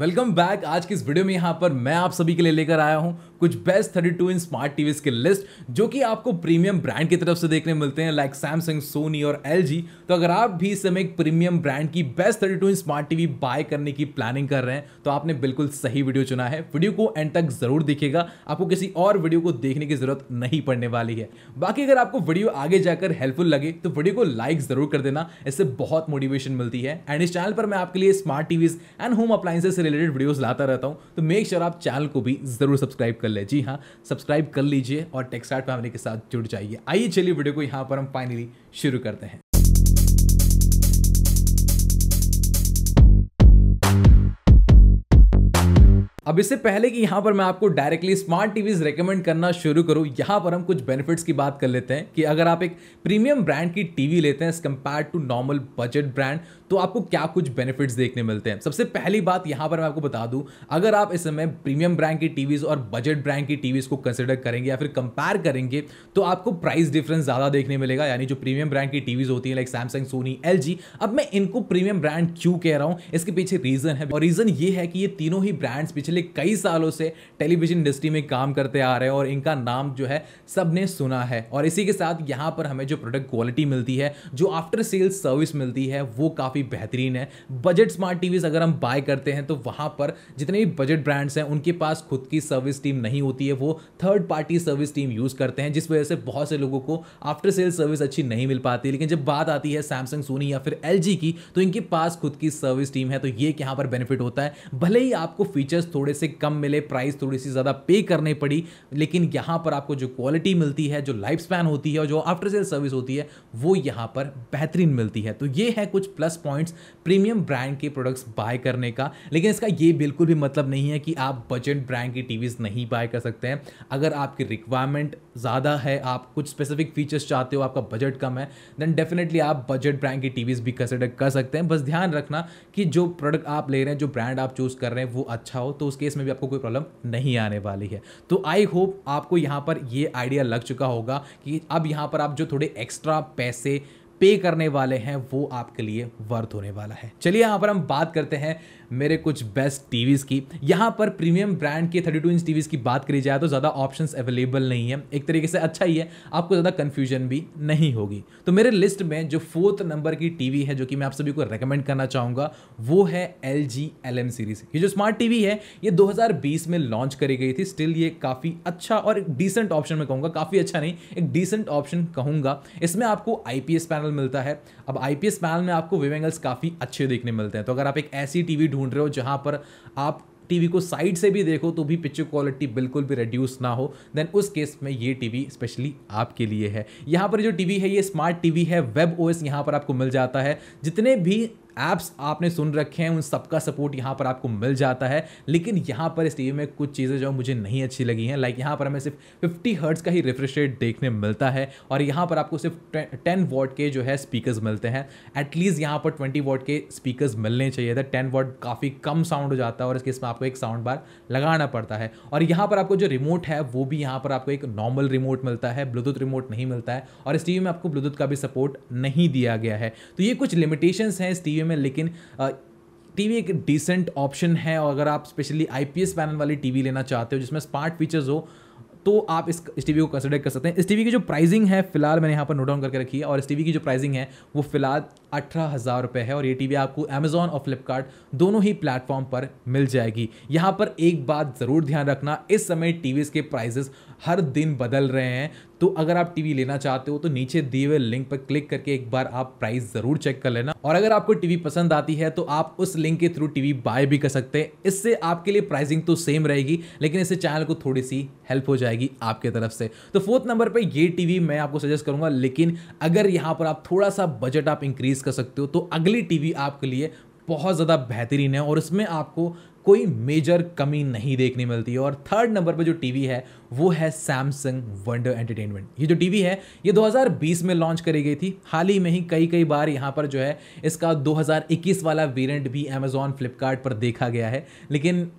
welcome back आज की इस वीडियो में यहाँ पर मैं आप सभी के लिए लेकर आया हूँ कुछ best thirty two inch smart TVs की लिस्ट जो कि आपको प्रीमियम ब्रांड की तरफ से देखने मिलते हैं लाइक सैमसंग सोनी और एल तो अगर आप भी इस समय एक प्रीमियम ब्रांड की best thirty two inch smart TV buy करने की प्लानिंग कर रहे हैं तो आपने बिल्कुल सही वीडियो चुना है वीडियो को एंड तक जरूर देखेगा आपको किसी और वीडियो को देखने की जरूरत नहीं पड़ने वाली है बाकी अगर आपको वीडियो आगे जाकर हेल्पफुल लगे तो वीडियो को लाइक जरूर कर देना इससे बहुत मोटिवेशन मिलती है एंड इस चैनल पर मैं आपके लिए smart TVs and home appliances से रिलेटेड वीडियोज लाता रहता हूँ तो मेक श्योर sure आप चैनल को भी जरूर सब्सक्राइब करें कर ले जी हाँ सब्सक्राइब कर लीजिए और टेक्साट फैमिली के साथ जुड़ जाइए आइए चलिए वीडियो को यहाँ पर हम फाइनली शुरू करते हैं अब इससे पहले कि यहाँ पर मैं आपको डायरेक्टली स्मार्ट टीवीज रेकमेंड करना शुरू करूँ यहाँ पर हम कुछ बेनिफिट्स की बात कर लेते हैं कि अगर आप एक प्रीमियम ब्रांड की टीवी लेते हैं as compared to normal budget brand तो आपको क्या कुछ बेनिफिट्स देखने मिलते हैं सबसे पहली बात यहाँ पर मैं आपको बता दूँ अगर आप इस समय प्रीमियम ब्रांड की टीवीज़ और बजट ब्रांड की टीवीज़ को कंसिडर करेंगे या फिर कंपेयर करेंगे तो आपको प्राइस डिफरेंस ज़्यादा देखने मिलेगा यानी जो प्रीमियम ब्रांड की टीवीज़ होती हैं लाइक सैमसंग सोनी एल अब मैं इनको प्रीमियम ब्रांड क्यों कह रहा हूँ इसके पीछे रीज़न है और रीज़न ये है कि ये तीनों ही ब्रांड्स पिछले पिछले कई सालों से टेलीविजन इंडस्ट्री में काम करते आ रहे हैं और इनका नाम जो है सब ने सुना है और इसी के साथ यहाँ पर हमें जो प्रोडक्ट क्वालिटी मिलती है जो आफ्टर सेल्स सर्विस मिलती है वो काफ़ी बेहतरीन है बजट स्मार्ट टीवीज़ अगर हम बाय करते हैं तो वहाँ पर जितने भी बजट ब्रांड्स हैं उनके पास खुद की सर्विस टीम नहीं होती है वो third party service team use करते हैं जिस वजह से बहुत से लोगों को आफ्टर सेल सर्विस अच्छी नहीं मिल पाती लेकिन जब बात आती है सैमसंग सोनी या फिर एल की तो इनके पास खुद की सर्विस टीम है तो ये यहाँ पर बेनिफिट होता है भले ही आपको फीचर्स थोड़े थोड़े से कम मिले प्राइस थोड़ी सी ज़्यादा पे करनी पड़ी लेकिन यहाँ पर आपको जो क्वालिटी मिलती है जो लाइफ स्पैन होती है और जो आफ्टर सेल सर्विस होती है वो यहाँ पर बेहतरीन मिलती है तो ये है कुछ प्लस पॉइंट्स प्रीमियम ब्रांड के प्रोडक्ट्स बाय करने का लेकिन इसका ये बिल्कुल भी मतलब नहीं है कि आप बजट ब्रांड की टी नहीं बाय कर सकते हैं अगर आपकी रिक्वायरमेंट ज़्यादा है आप कुछ स्पेसिफिक फीचर्स चाहते हो आपका बजट कम है देन डेफिनेटली आप बजट ब्रांड की टीवीज़ भी कंसिडर कर सकते हैं बस ध्यान रखना कि जो प्रोडक्ट आप ले रहे हैं जो ब्रांड आप चूज़ कर रहे हैं वो अच्छा हो तो उस केस में भी आपको कोई प्रॉब्लम नहीं आने वाली है तो आई होप आपको यहाँ पर ये आइडिया लग चुका होगा कि अब यहाँ पर आप जो थोड़े एक्स्ट्रा पैसे पे करने वाले हैं वो आपके लिए वर्थ होने वाला है चलिए यहाँ पर हम बात करते हैं मेरे कुछ बेस्ट टीवीज़ की यहाँ पर प्रीमियम ब्रांड के 32 इंच टीवीज़ की बात करी जाए तो ज़्यादा ऑप्शंस अवेलेबल नहीं है एक तरीके से अच्छा ही है आपको ज़्यादा कन्फ्यूजन भी नहीं होगी तो मेरे लिस्ट में जो फोर्थ नंबर की टीवी है जो कि मैं आप सभी को रिकमेंड करना चाहूँगा वो है L G L M series ये जो स्मार्ट टीवी है ये 2020 में लॉन्च करी गई थी स्टिल ये काफ़ी अच्छा और एक डिसेंट ऑप्शन में कहूँगा काफ़ी अच्छा नहीं एक डिसेंट ऑप्शन कहूँगा इसमें आपको आई पैनल पैनल मिलता है अब आई पैनल में आपको विव एंगल्स काफ़ी अच्छे देखने मिलते हैं तो अगर आप एक ऐसी टी ढूंढ रहे हो जहाँ पर आप टीवी को साइड से भी देखो तो भी पिक्चर क्वालिटी बिल्कुल भी रिड्यूस ना हो देन उस केस में ये टीवी स्पेशली आपके लिए है यहाँ पर जो टीवी है ये स्मार्ट टीवी है वेब ओएस यहाँ पर आपको मिल जाता है जितने भी ऐप्स आपने सुन रखे हैं उन सबका सपोर्ट यहाँ पर आपको मिल जाता है लेकिन यहाँ पर इस टी में कुछ चीज़ें जो मुझे नहीं अच्छी लगी हैं लाइक यहाँ पर हमें सिर्फ फिफ्टी हर्ट्स का ही रिफ्रेश रेट देखने मिलता है और यहाँ पर आपको सिर्फ टेन वॉट के जो है स्पीकर्स मिलते हैं एटलीस्ट यहाँ पर ट्वेंटी वॉट के स्पीकर्स मिलने चाहिए थे टेन वॉट काफ़ी कम साउंड हो जाता है और इस इसमें आपको एक साउंड बार लगाना पड़ता है और यहाँ पर आपको जो रिमोट है वो भी यहाँ पर आपको एक नॉर्मल रिमोट मिलता है ब्लूटूथ रिमोट नहीं मिलता है और इस टीवी में आपको ब्लूटूथ का भी सपोर्ट नहीं दिया गया है तो ये कुछ लिमिटेशंस हैं इस टीवी में लेकिन टी एक डिसेंट ऑप्शन है और अगर आप स्पेशली आईपीएस पैनल वाली टी लेना चाहते हो जिसमें स्मार्ट फीचर्स हो तो आप इस इस टीवी को कंसिडर कर सकते हैं इस टीवी की जो प्राइसिंग है फिलहाल मैंने यहाँ पर नोट डाउन करके रखी है और इस टीवी की जो प्राइसिंग है वो फिलहाल अठारह हज़ार रुपये है और ये टीवी आपको अमेजोन और फ्लिपकार्ट दोनों ही प्लेटफॉर्म पर मिल जाएगी यहाँ पर एक बात ज़रूर ध्यान रखना इस समय टीवीज़ के प्राइजेस हर दिन बदल रहे हैं तो अगर आप टीवी लेना चाहते हो तो नीचे दिए हुए लिंक पर क्लिक करके एक बार आप प्राइस जरूर चेक कर लेना और अगर आपको टीवी पसंद आती है तो आप उस लिंक के थ्रू टीवी बाय भी कर सकते हैं इससे आपके लिए प्राइसिंग तो सेम रहेगी लेकिन इससे चैनल को थोड़ी सी हेल्प हो जाएगी आपके तरफ से तो फोर्थ नंबर पर ये टीवी मैं आपको सजेस्ट करूंगा लेकिन अगर यहाँ पर आप थोड़ा सा बजट आप इंक्रीज कर सकते हो तो अगली टीवी आपके लिए बहुत ज़्यादा बेहतरीन है और इसमें आपको कोई मेजर कमी नहीं देखने मिलती और थर्ड नंबर पर जो टीवी है वो है सैमसंग वंडर एंटरटेनमेंट ये जो टीवी है ये 2020 में लॉन्च करी गई थी हाल ही में ही कई कई बार यहाँ पर जो है इसका 2021 वाला वेरिएंट भी अमेजोन फ्लिपकार्ट पर देखा गया है लेकिन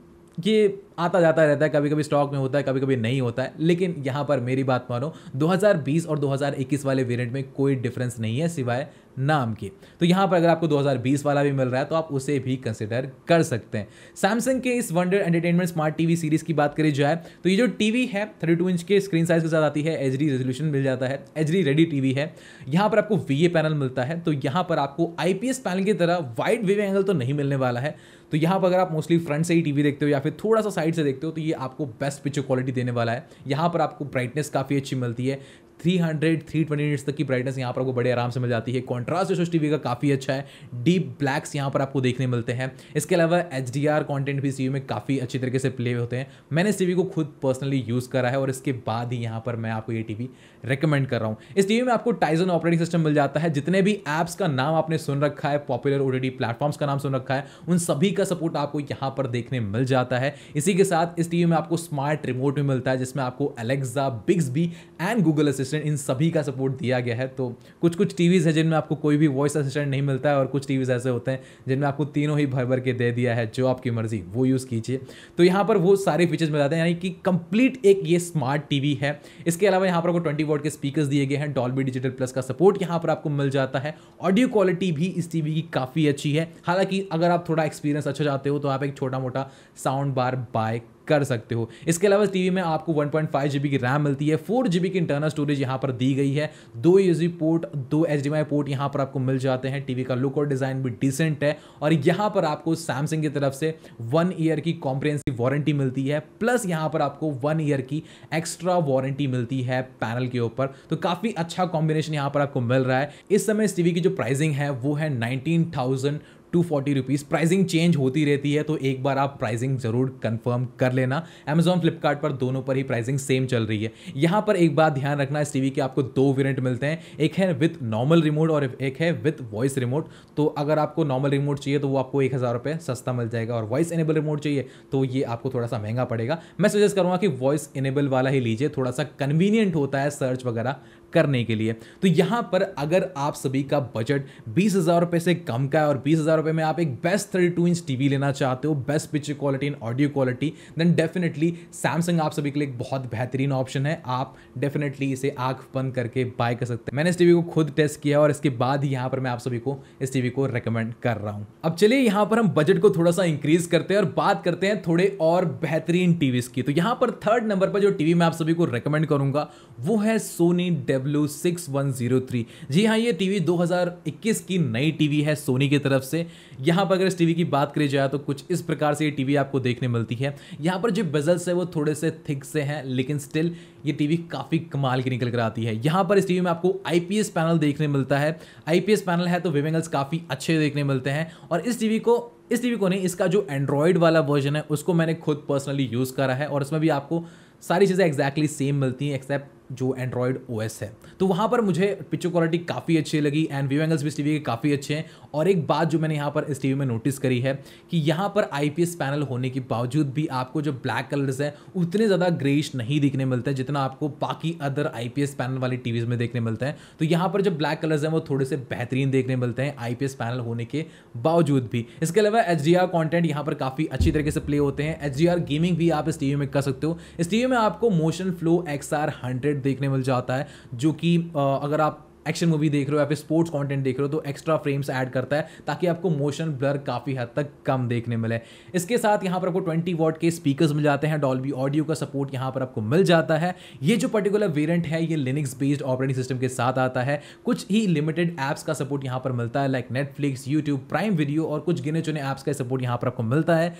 ये आता जाता रहता है कभी कभी स्टॉक में होता है कभी कभी नहीं होता है लेकिन यहाँ पर मेरी बात मानो 2020 और 2021 वाले वेरिएंट में कोई डिफरेंस नहीं है सिवाय नाम की तो यहाँ पर अगर आपको 2020 वाला भी मिल रहा है तो आप उसे भी कंसिडर कर सकते हैं सैमसंग के इस wonder entertainment smart TV series की बात करी जाए तो ये जो टीवी है 32 इंच के स्क्रीन साइज के साथ आती है एच रेजोल्यूशन मिल जाता है एच रेडी टीवी है यहाँ पर आपको वी पैनल मिलता है तो यहाँ पर आपको आई पैनल की तरह वाइड वेव एंगल तो नहीं मिलने वाला है तो यहाँ पर अगर आप मोस्टली फ्रंट से ही टीवी देखते हो या फिर थोड़ा सा साइड साइड से देखते हो तो ये आपको बेस्ट पिक्चर क्वालिटी देने वाला है यहाँ पर आपको ब्राइटनेस काफ़ी अच्छी मिलती है three hundred three twenty nits तक की ब्राइटनेस यहाँ पर आपको बड़े आराम से मिल जाती है कॉन्ट्रास्ट जो टीवी का काफ़ी अच्छा है डीप ब्लैक्स यहाँ पर आपको देखने मिलते हैं इसके अलावा एच डी आर कॉन्टेंट भी इस टीवी में काफ़ी अच्छी तरीके से प्ले होते हैं मैंने इस टीवी को खुद पर्सनली यूज़ करा है और इसके बाद ही यहाँ पर मैं आपको ये टीवी रिकमेंड कर रहा हूँ इस टीवी में आपको टाइजन ऑपरेटिंग सिस्टम मिल जाता है जितने भी ऐप्स का नाम आपने सुन रखा है पॉपुलर ओडीडी प्लेटफॉर्म्स का नाम सुन रखा है उन सभी का सपोर्ट आपको यहाँ पर देखने मिल जाता है इसी के साथ इस टीवी में आपको स्मार्ट रिमोट भी मिलता है जिसमें आपको Alexa Bixby and Google assist assistant इन सभी का सपोर्ट दिया गया है तो कुछ कुछ टीवीज़ है जिनमें आपको कोई भी वॉइस असिस्टेंट नहीं मिलता है और कुछ टीवीज़ ऐसे होते हैं जिनमें आपको तीनों ही भर भर के दे दिया है जो आपकी मर्जी वो यूज़ कीजिए तो यहाँ पर वो सारे फीचर्स मिल जाते हैं यानी कि कंप्लीट एक ये स्मार्ट टीवी है इसके अलावा यहाँ पर आपको ट्वेंटी वोट के स्पीकर्स दिए गए हैं डॉल डिजिटल प्लस का सपोर्ट यहाँ पर आपको मिल जाता है ऑडियो क्वालिटी भी इस टीवी की काफ़ी अच्छी है हालांकि अगर आप थोड़ा एक्सपीरियंस अच्छा चाहते हो तो आप एक छोटा मोटा साउंड बार बाय कर सकते हो इसके अलावा टीवी में आपको 1.5 पॉइंट की रैम मिलती है जीबी की इंटरनल स्टोरेज यहाँ पर दी गई है दो यूजी पोर्ट दो एच पोर्ट यहाँ पर आपको मिल जाते हैं टीवी का लुक और डिज़ाइन भी डिसेंट है और यहाँ पर आपको सैमसंग की तरफ से वन ईयर की कॉम्प्रेंसिव वारंटी मिलती है प्लस यहाँ पर आपको वन ईयर की एक्स्ट्रा वारंटी मिलती है पैनल के ऊपर तो काफ़ी अच्छा कॉम्बिनेशन यहाँ पर आपको मिल रहा है इस समय इस टीवी की जो प्राइसिंग है वो है nineteen thousand two forty rupees pricing change होती रहती है तो एक बार आप प्राइसिंग ज़रूर कंफर्म कर लेना अमेजॉन फ्लिपकार्ट पर दोनों पर ही प्राइसिंग सेम चल रही है यहाँ पर एक बात ध्यान रखना इस टीवी के आपको दो वेरियंट मिलते हैं एक है विथ नॉर्मल रिमोट और एक है विथ वॉइस रिमोट तो अगर आपको नॉर्मल रिमोट चाहिए तो वो आपको एक हज़ार रुपये सस्ता मिल जाएगा और वॉइस इनेबल रिमोट चाहिए तो ये आपको थोड़ा सा महंगा पड़ेगा मैं सजेस्ट करूँगा कि वॉइस इनेबल वाला ही लीजिए थोड़ा सा कन्वीनियंट होता है सर्च वगैरह करने के लिए तो यहाँ पर अगर आप सभी का बजट बीस हज़ार रुपये से कम का है और बीस हज़ार रुपये में आप एक best thirty two inch TV लेना चाहते हो best picture quality and audio quality then definitely Samsung आप सभी के लिए एक बहुत बेहतरीन ऑप्शन है आप डेफिनेटली इसे आंख बंद करके बाय कर सकते हैं मैंने इस टीवी को खुद टेस्ट किया और इसके बाद ही यहाँ पर मैं आप सभी को इस टीवी को रिकमेंड कर रहा हूँ अब चलिए यहाँ पर हम बजट को थोड़ा सा इंक्रीज करते हैं और बात करते हैं थोड़े और बेहतरीन टीवीज की तो यहाँ पर थर्ड नंबर पर जो टीवी मैं आप सभी को रिकमेंड करूंगा वो है सोनी डे W six one zero three G हाँ ये टीवी 2021 की नई टीवी है सोनी की तरफ से यहाँ पर अगर इस टीवी की बात करी जाए तो कुछ इस प्रकार से ये टीवी आपको देखने मिलती है यहाँ पर जो बेजल्स है वो थोड़े से थिक से हैं लेकिन स्टिल ये टीवी काफ़ी कमाल की निकल कर आती है यहाँ पर इस टीवी में आपको आईपीएस पैनल देखने मिलता है आईपीएस पैनल है तो विविंगल्स काफ़ी अच्छे देखने मिलते हैं और इस टीवी को इस टीवी को नहीं इसका जो एंड्रॉयड वाला वर्जन है उसको मैंने खुद पर्सनली यूज़ करा है और इसमें भी आपको सारी चीज़ें एग्जैक्टली सेम मिलती हैं एक्सेप्ट जो एंड्रॉयड ओ है तो वहाँ पर मुझे पिक्चर क्वालिटी काफ़ी अच्छी लगी एंड व्यू एंगल्स भी इस टी के काफ़ी अच्छे हैं और एक बात जो मैंने यहाँ पर इस टी में नोटिस करी है कि यहाँ पर आई पैनल होने के बावजूद भी आपको जो ब्लैक कलर्स हैं उतने ज़्यादा ग्रेश नहीं दिखने मिलते हैं जितना आपको बाकी अदर आई पैनल वाली टी में देखने मिलते हैं तो यहाँ पर जो ब्लैक कलर्स हैं वो थोड़े से बेहतरीन देखने मिलते हैं आई पैनल होने के बावजूद भी इसके अलावा एच डी यहाँ पर काफ़ी अच्छी तरीके से प्ले होते हैं एच गेमिंग भी आप इस टी में कर सकते हो इस टी में आपको motion flow X R hundred content देखने मिल जाता है जो कि अगर आप एक्शन मूवी देख रहे हो या फिर स्पोर्ट्स कंटेंट देख रहे हो तो एक्स्ट्रा फ्रेम्स ऐड करता है ताकि आपको मोशन ब्लर काफ़ी हद तक कम देखने मिले इसके साथ यहाँ पर आपको 20 वॉट के स्पीकर्स मिल जाते हैं डॉल्बी ऑडियो का सपोर्ट यहाँ पर आपको मिल जाता है ये जो पर्टिकुलर वेरियंट है ये लिनिक्स बेस्ड ऑपरेटिंग सिस्टम के साथ आता है कुछ ही लिमिटेड ऐप्स का सपोर्ट यहाँ पर मिलता है like Netflix YouTube Prime Video और कुछ गिने चुने ऐप्स का सपोर्ट यहाँ पर आपको मिलता है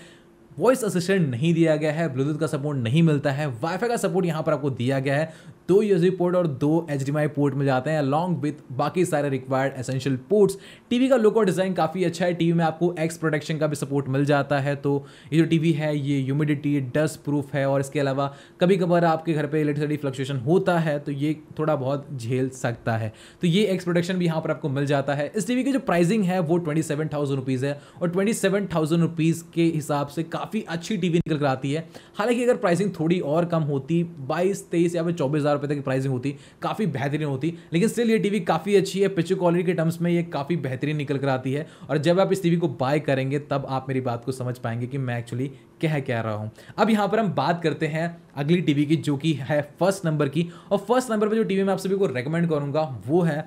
वॉइस असिस्टेंट नहीं दिया गया है ब्लूटूथ का सपोर्ट नहीं मिलता है वाईफाई का सपोर्ट यहाँ पर आपको दिया गया है दो यूएसबी पोर्ट और दो एच पोर्ट मिल जाते हैं अलॉन्ग विथ बाकी सारे रिक्वायर्ड एसेंशियल पोर्ट्स टीवी का लुक और डिज़ाइन काफ़ी अच्छा है टीवी में आपको एक्स प्रोटेक्शन का भी सपोर्ट मिल जाता है तो ये जो टीवी है ये ह्यूमिडिटी डस्ट प्रूफ है और इसके अलावा कभी कभार आपके घर पर इलेक्ट्रिसिटी फ्लक्चुएशन होता है तो ये थोड़ा बहुत झेल सकता है तो ये एक्स प्रोटेक्शन भी यहाँ पर आपको मिल जाता है इस टीवी की जो प्राइसिंग है वो ट्वेंटी सेवन थाउजेंड रुपीज़ है और ट्वेंटी सेवन थाउजेंड रुपीज़ के हिसाब से काफ़ी अच्छी टी वी निकल कर आती है हालांकि अगर प्राइसिंग थोड़ी और कम होती बाईस तेईस या फिर चौबीस हज़ार रुपये तक की प्राइसिंग होती काफ़ी बेहतरीन होती लेकिन स्टिल ये टी वी काफ़ी अच्छी है पिक्चर क्वालिटी के टर्म्स में ये काफ़ी बेहतरीन निकल कर आती है और जब आप इस टी वी को बाय करेंगे तब आप मेरी बात को समझ पाएंगे कि मैं एक्चुअली कह कह रहा हूँ अब यहाँ पर हम बात करते हैं अगली टी वी की जो कि है फर्स्ट नंबर की और फर्स्ट नंबर पर जो टी वी मैं आप सभी को रिकमेंड करूँगा वो है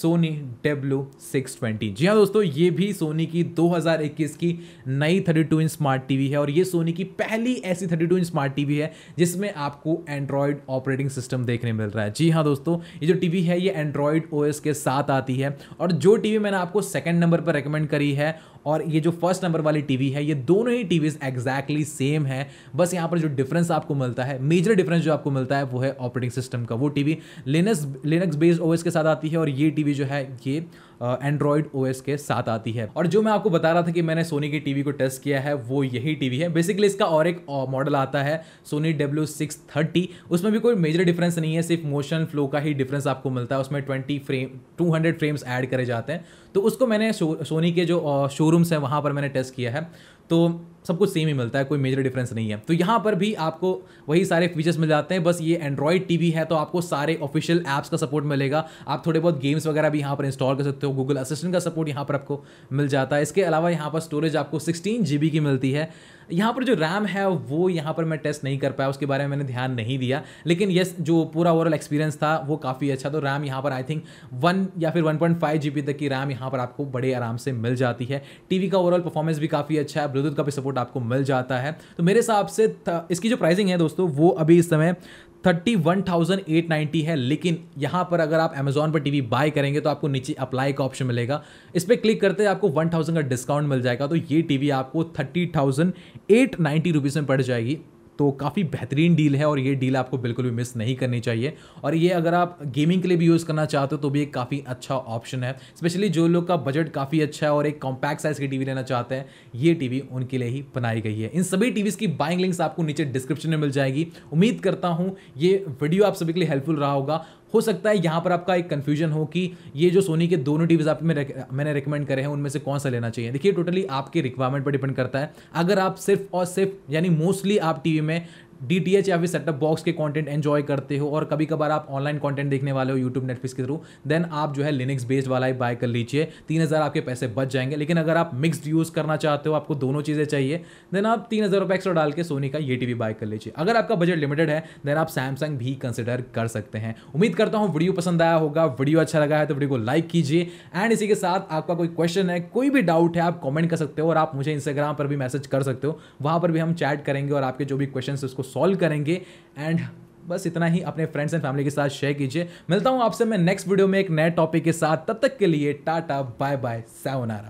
Sony W six twenty G हाँ दोस्तों ये भी सोनी की 2021 की नई 32 इंच स्मार्ट टीवी है और ये सोनी की पहली ऐसी 32 इंच स्मार्ट टीवी है जिसमें आपको एंड्रॉयड ऑपरेटिंग सिस्टम देखने मिल रहा है जी हाँ दोस्तों ये जो टीवी है ये एंड्रॉयड ओएस के साथ आती है और जो टीवी मैंने आपको सेकेंड नंबर पर रिकमेंड करी है और ये जो फर्स्ट नंबर वाली टीवी है ये दोनों ही टीवीज एग्जैक्टली सेम है बस यहाँ पर जो डिफरेंस आपको मिलता है मेजर डिफरेंस जो आपको मिलता है वो है ऑपरेटिंग सिस्टम का वो TV Linux Linux based OS के साथ आती है और ये टीवी जो है ये एंड्रॉयड ओ के साथ आती है और जो मैं आपको बता रहा था कि मैंने सोनी की टीवी को टेस्ट किया है वो यही टीवी है बेसिकली इसका और एक मॉडल आता है सोनी डब्ल्यू सिक्स थर्टी उसमें भी कोई मेजर डिफरेंस नहीं है सिर्फ मोशन फ्लो का ही डिफरेंस आपको मिलता है उसमें twenty frame to hundred frames add करे जाते हैं तो उसको मैंने सोनी के जो शोरूम्स हैं वहाँ पर मैंने टेस्ट किया है तो सब कुछ सेम ही मिलता है कोई मेजर डिफरेंस नहीं है तो यहाँ पर भी आपको वही सारे फीचर्स मिल जाते हैं बस ये एंड्रॉयड टी है तो आपको सारे ऑफिशियल ऐप्स का सपोर्ट मिलेगा आप थोड़े बहुत गेम्स वगैरह भी यहाँ पर इंस्टॉल कर सकते हो गूगल असिस्टेंट का सपोर्ट यहाँ पर आपको मिल जाता है इसके अलावा यहाँ पर स्टोरेज आपको सिक्सटीन जी की मिलती है यहाँ पर जो रैम है वो यहाँ पर मैं टेस्ट नहीं कर पाया उसके बारे में मैंने ध्यान नहीं दिया लेकिन येस जो पूरा ओवरऑल एक्सपीरियंस था वो काफ़ी अच्छा तो रैम यहाँ पर आई थिंक वन या फिर one point five G B तक की रैम यहाँ पर आपको बड़े आराम से मिल जाती है टी का ओवरऑल परफॉर्मेंस भी काफ़ी अच्छा है ब्लूटूथ का भी सपोर्ट आपको मिल जाता है तो मेरे हिसाब से इसकी जो प्राइसिंग है दोस्तों वो अभी इस समय thirty one thousand eight ninety है लेकिन यहाँ पर अगर आप अमेजोन पर टीवी बाय करेंगे तो आपको नीचे अप्लाई का ऑप्शन मिलेगा इस पर क्लिक करते आपको वन थाउजेंड का डिस्काउंट मिल जाएगा तो ये टीवी आपको thirty thousand eight ninety rupees में पड़ जाएगी तो काफ़ी बेहतरीन डील है और ये डील आपको बिल्कुल भी मिस नहीं करनी चाहिए और ये अगर आप गेमिंग के लिए भी यूज़ करना चाहते हो तो भी एक काफ़ी अच्छा ऑप्शन है स्पेशली जो लोग का बजट काफ़ी अच्छा है और एक कॉम्पैक्ट साइज़ की टीवी लेना चाहते हैं ये टीवी उनके लिए ही बनाई गई है इन सभी टीवीज़ की बाइंग लिंक्स आपको नीचे डिस्क्रिप्शन में मिल जाएगी उम्मीद करता हूँ ये वीडियो आप सभी के लिए हेल्पफुल रहा होगा हो सकता है यहाँ पर आपका एक कन्फ्यूजन हो कि ये जो सोनी के दोनों टीवी आप में मैंने रिकमेंड करे हैं उनमें से कौन सा लेना चाहिए देखिए टोटली आपके रिक्वायरमेंट पर डिपेंड करता है अगर आप सिर्फ और सिर्फ यानी मोस्टली आप टीवी में डी टी एच या फिर सेटअप बॉक्स के कंटेंट एंजॉय करते हो और कभी कभार आप ऑनलाइन कंटेंट देखने वाले हो यूट्यूब नेटफ्लिक्स के थ्रू देन आप जो है लिनिक्स बेस्ड वाला ही बाय कर लीजिए तीन हज़ार आपके पैसे बच जाएंगे लेकिन अगर आप मिक्सड यूज़ करना चाहते हो आपको दोनों चीज़ें चाहिए देन आप तीन हज़ार रुपये एक्स्ट्रा डाल के सोनी का ये टी वी बाय कर लीजिए अगर आपका बजट लिमिटेड है देन आप सैमसंग भी कंसिडर कर सकते हैं उम्मीद करता हूँ वीडियो पसंद आया होगा वीडियो अच्छा लगा है तो वीडियो को लाइक कीजिए एंड इसी के साथ आपका कोई क्वेश्चन है कोई भी डाउट है आप कॉमेंट कर सकते हो और आप मुझे इंस्टाग्राम पर भी मैसेज कर सकते हो वहाँ पर भी हम चैट करेंगे और आपके जो भी क्वेश्चन है उसको सॉल्व करेंगे एंड बस इतना ही अपने फ्रेंड्स एंड फैमिली के साथ शेयर कीजिए मिलता हूँ आपसे मैं नेक्स्ट वीडियो में एक नए टॉपिक के साथ तब तक के लिए टाटा बाय बाय सायोनारा